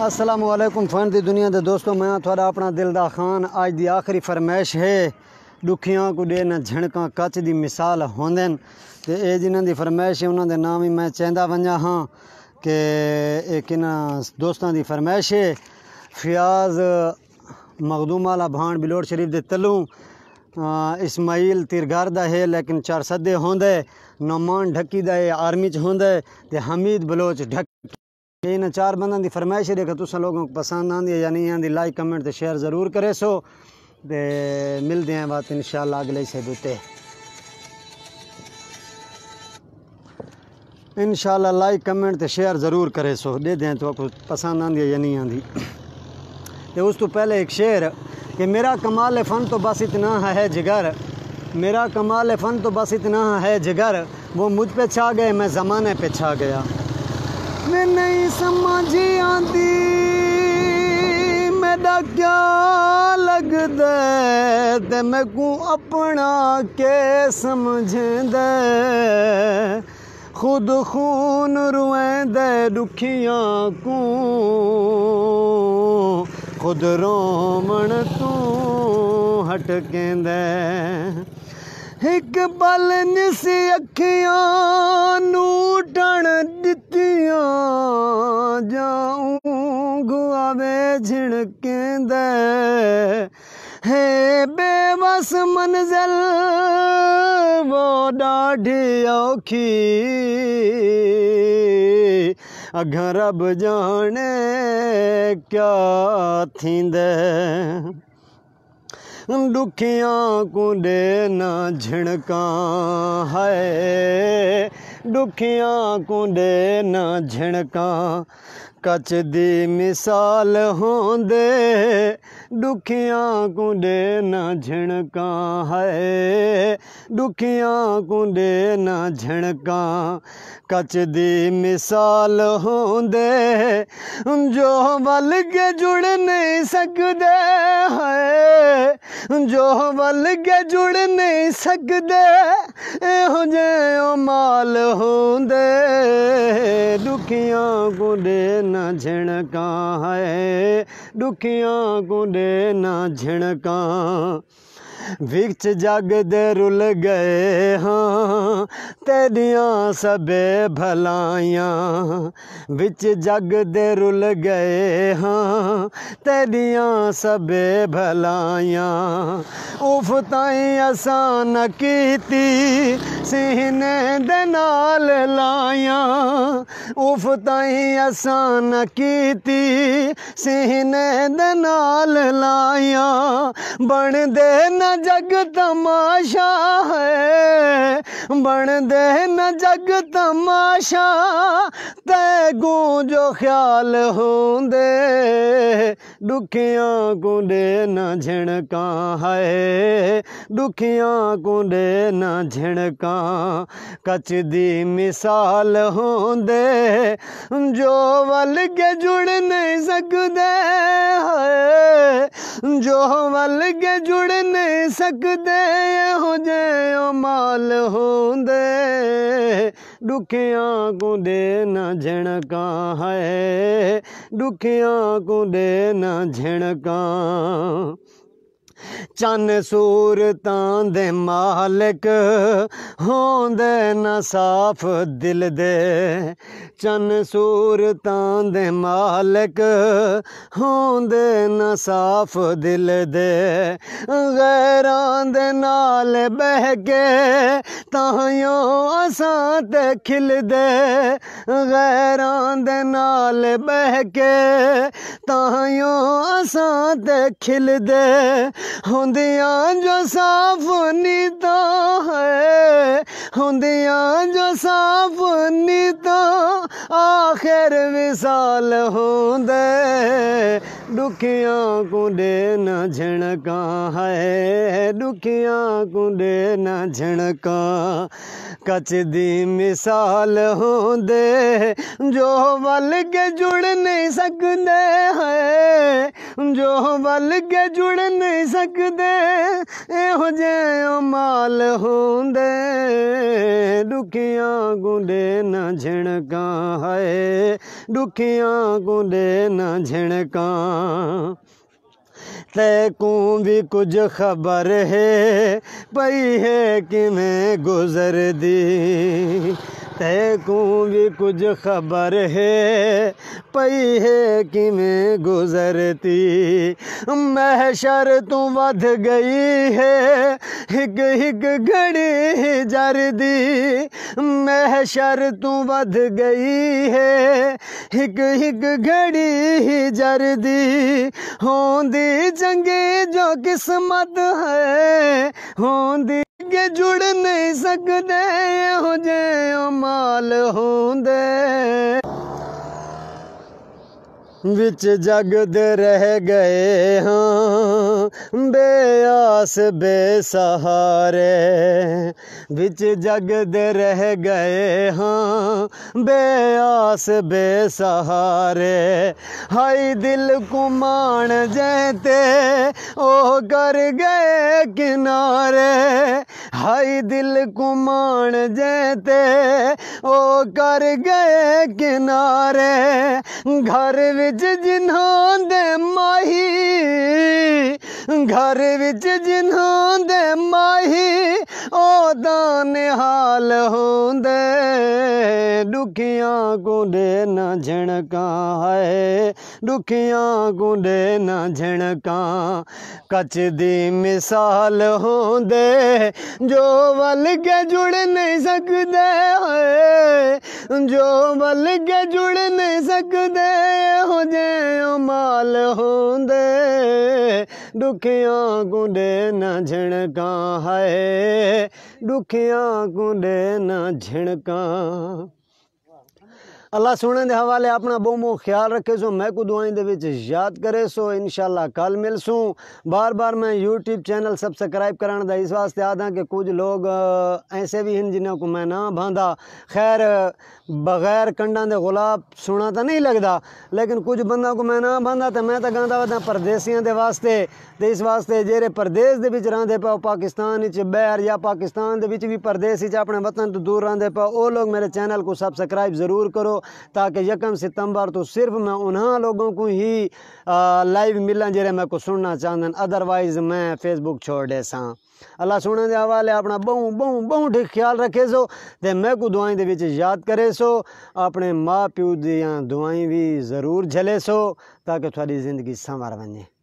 असलम वालेकुम फन की दुनिया के दोस्तों मैं थोड़ा अपना दिलदा खान अज की आखिरी फरमायश है दुखियाँ को डे न झिणक कच की मिसाल होंगे तो ये जिन्हों की फरमायश है उन्होंने नाम ही मैं चाहता बजा हाँ कि एक दोस्तों की फरमायश है फियाज मखदूम आला भाण बिलोड शरीफ के तलू इसमाइल तिरगार है लेकिन चार सदे होंद नौमान ढकी आर्मी च होंद हमीद बलोच ढक ये इन चार बंद की फरमाइश देखो तुस लोगों को पसंद आँदी है या नहीं आँदी लाइक कमेंट तो शेयर ज़रूर करे सो तो मिलते हैं बात इन शाला अगले से बूते इन लाइक कमेंट तो शेयर ज़रूर करे सो दे दें तो आपको पसंद आँदी है या नहीं आँदी तो उस तो पहले एक शेर कि मेरा कमाल फ़न तो बस इतना है जिगर मेरा कमाल फ़न तो बस इतना है जिगर वो मुझ पे छा गए मैं ज़माने पे छा गया ਮੈਂ ਨਹੀਂ ਸਮਝ ਆਂਦੀ ਮੇਰਾ ਕੀ ਲੱਗਦਾ ਤੇ ਮੈਂ ਕੋ ਆਪਣਾ ਕੇ ਸਮਝਦਾ ਖੁਦ ਖੂਨ ਰੁਵੈਂਦਾ ਦੁਖੀਆਂ ਕੋ ਖੁਦ ਰੋਮਣ ਤੂੰ ਹਟ ਕੇਂਦਾ ਇੱਕ ਪਲ ਨਿਸ ਅੱਖੀਆਂ ਨੂੰ ਟਣ ਦਿੱਤੀਆਂ झिड़के दे हे बेबस मंजल वो डाढ़ी औखी अगर बि जाने क्या थींदे दुखियाँ कुॾे न झिणका है दुखिया कुंडे न झिणक कच दी मिसाल दे दुखिया कुंडे न झिणक है दुखिया कुंडे न झिणक कच दी मिसाल होंदे जो वल के जुड़ नहीं सकते है जो वल के जुड़ नहीं सकते ए ओ माल होंदे दुखियां गुडे न झिणका है दुखियां गुडे न झिणका ਵਿੱਚ ਜਗ ਦੇ ਰੁਲ ਗਏ ਹਾਂ ਤੇਰੀਆਂ ਸਭੇ ਭਲਾਈਆਂ ਵਿੱਚ ਜਗ ਦੇ ਰੁਲ ਗਏ ਹਾਂ ਤੇਰੀਆਂ ਸਭੇ ਭਲਾਈਆਂ ਉਫ ਤਾਈ ਅਸਾਂ ਨ ਕੀਤੀ ਸਿਹਨੇ ਦੇ ਨਾਲ ਲਾਈਆਂ ਉਫ ਤਾਈ ਅਸਾਂ ਨ ਕੀਤੀ ਸਹਿਨੇ ਦੇ ਨਾਲ ਲਾਇਆ ਬਣਦੇ ਨਾ ਜਗ ਤਮਾਸ਼ਾ ਹੈ ਬਣਦੇ ਨਾ ਜਗ ਤਮਾਸ਼ਾ ਤੈ ਗੂੰਜੋ ਖਿਆਲ ਹੁੰਦੇ ਦੁਖੀਆਂ ਕੁੰਡੇ ਨਾ ਝਣਕਾਂ ਹੈ ਦੁਖੀਆਂ ਕੁੰਡੇ ਨਾ ਝਣਕਾਂ ਕੱਚ ਦੀ ਮਿਸਾਲ ਹੁੰਦੇ सकदे जो वल के जुड़ नहीं सकदे जो वल के जुड़ नहीं सकते हो जे ओ माल होंदे दुखिया को दे न झिणका है दुखिया को दे न झिणका ਚੰਨ ਸੂਰਤਾਂ ਦੇ ਮਾਲਕ ਹੋਂਦੇ ਨਾ ਸਾਫ ਦਿਲ ਦੇ ਚੰਨ ਸੂਰਤਾਂ ਦੇ ਮਾਲਕ ਹੋਂਦੇ ਨਾ ਸਾਫ ਦਿਲ ਦੇ ਗੈਰਾਂ ਦੇ ਨਾਲ ਬਹਿ ਕੇ ਤਾਂਯੋ ਅਸਾਂ ਤੇ ਖਿਲਦੇ ਗੈਰਾਂ ਦੇ ਨਾਲ ਬਹਿ ਕੇ ਤਾਂਯੋ ਅਸਾਂ ਤੇ ਖਿਲਦੇ ਹੁੰਦਿਆਂ ਜੋ ਸਾਫ ਨੀਤਾ ਹੈ ਹੁੰਦਿਆਂ ਜੋ ਸਾਫ ਨੀਤਾ ਆਖਿਰ ਵਿਸਾਲ ਹੁੰਦੇ ਦੁਖੀਆਂ ਕੁੰਡੇ ਨਾ ਝਣਕਾ ਹੈ ਦੁਖੀਆਂ ਕੁੰਡੇ ਨਾ ਝਣਕਾ कच दी मिसाल होंदे जो वल के जुड़ नहीं सकते है जो वल के जुड़ नहीं सकते योजे माल होंदे दुखिया गुंडे न झिणक है दुखिया गुंडे न झिणक तैकू भी कुछ खबर है पई है कि मैं गुजर दी को भी कुछ खबर है पई है कि मैं गुजरती महशर तू बध गई है हिक हिक घड़ी जर दी महशर तू बध गई है हिक हिक घड़ी ही जर दी होंदी जंगे जो किस्मत है होंदी ਅੱਗੇ ਜੁੜ ਨਹੀਂ ਸਕਦੇ ਇਹੋ ਜਿਹੇ ਮਾਲ ਹੁੰਦੇ ਵਿੱਚ ਜਗਦ ਰਹਿ ਗਏ ਹਾਂ ਬੇਆਸ ਬੇਸਹਾਰੇ ਵਿੱਚ ਜਗਦ ਰਹਿ ਗਏ ਹਾਂ ਬੇਆਸ ਬੇਸਹਾਰੇ ਹਾਈ ਦਿਲ ਕੁਮਾਨ ਜੈਤੇ ਉਹ ਕਰ ਗਏ ਕਿਨਾਰੇ ਹਾਈ ਦਿਲ ਕੁਮਾਨ ਜੈਤੇ ਉਹ ਕਰ ਗਏ ਕਿਨਾਰੇ ਘਰ ਵਿੱਚ ਵਿੱਚ ਜਿਨ੍ਹਾਂ ਦੇ ਮਾਹੀ ਘਰ ਵਿੱਚ ਜਿਨ੍ਹਾਂ ਦੇ ਮਾਹੀ ਉਹ ਦਾਨ ਹਾਲ ਹੁੰਦੇ दुखियाँ गुंडे न झणक है दुखियाँ गुंडे न झिणका कच दी मिसाल होंदे जो वल के जुड़ नहीं सकदे जो वल के जुड़ नहीं सकदे हो जे माल होंदे दुखियाँ गुंडे न झिणका है दुखियां गुंडे न झिणका अल्लाह सुने के हवाले अपना बहु मोह ख्याल रखे सो मैं को दुआई दे याद करे सो इन कल मिलसूँ बार बार मैं यूट्यूब चैनल सब्सक्राइब कराने का इस वास्ते हाँ कि कुछ लोग ऐसे भी हैं जिन्हों को मैं ना भादा खैर बगैर कंडा के गुलाब सुना तो नहीं लगता लेकिन कुछ बंदा को मैं ना भादा तो मैं तो गाँव वादा परदेसियों के वास्ते तो इस वास्ते जेरे परदेस के पे पाकिस्तान बैर या पाकिस्तान भी परदेस अपने वतन तो दूर रहांदे पाओ वो लोग मेरे चैनल को सब्सक्राइब जरूर करो ताकि यकम सितंबर तो सिर्फ मैं उन्होंने लोगों को ही लाइव मिलन जे मैं को सुनना चाहते अदरवाइज मैं फेसबुक छोड़ दे सा अल्लाह सुनने के हवाले अपना बहु बहु बहु ठीक ख्याल रखे सो तो मैं को दुआई के याद करे सो अपने माँ प्यो दुआई भी जरूर झले सो ताकि थोड़ी जिंदगी संवर वजे